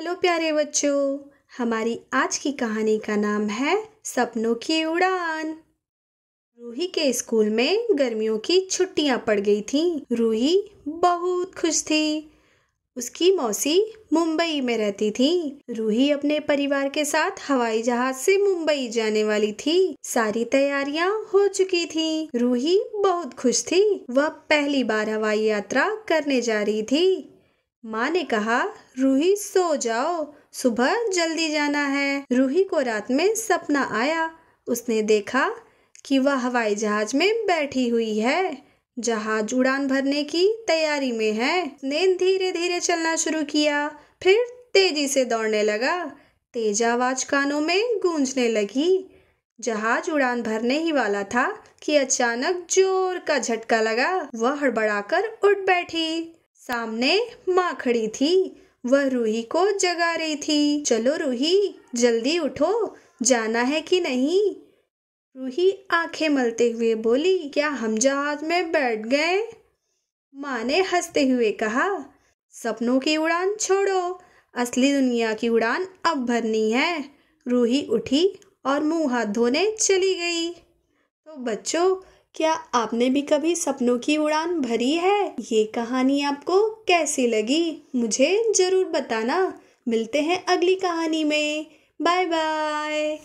Hello प्यारे बच्चों हमारी आज की कहानी का नाम है सपनों की उड़ान रूही के स्कूल में गर्मियों की छुट्टियां पड़ गई थीं। रूही बहुत खुश थी उसकी मौसी मुंबई में रहती थी रूही अपने परिवार के साथ हवाई जहाज से मुंबई जाने वाली थी सारी तैयारियां हो चुकी थी रूही बहुत खुश थी वह पहली बार हवाई यात्रा करने जा रही थी माँ ने कहा रूही सो जाओ सुबह जल्दी जाना है रूही को रात में सपना आया उसने देखा कि वह हवाई जहाज में बैठी हुई है जहाज उड़ान भरने की तैयारी में है उसने धीरे धीरे चलना शुरू किया फिर तेजी से दौड़ने लगा तेज आवाज कानों में गूंजने लगी जहाज उड़ान भरने ही वाला था कि अचानक जोर का झटका लगा वह हड़बड़ाकर उठ बैठी सामने माँ खड़ी थी वह रूही को जगा रही थी चलो रूही जल्दी उठो जाना है कि नहीं रूही आंखें मलते हुए बोली क्या हम जहाज में बैठ गए माँ ने हंसते हुए कहा सपनों की उड़ान छोड़ो असली दुनिया की उड़ान अब भरनी है रूही उठी और मुंह हाथ धोने चली गई तो बच्चों क्या आपने भी कभी सपनों की उड़ान भरी है ये कहानी आपको कैसी लगी मुझे ज़रूर बताना मिलते हैं अगली कहानी में बाय बाय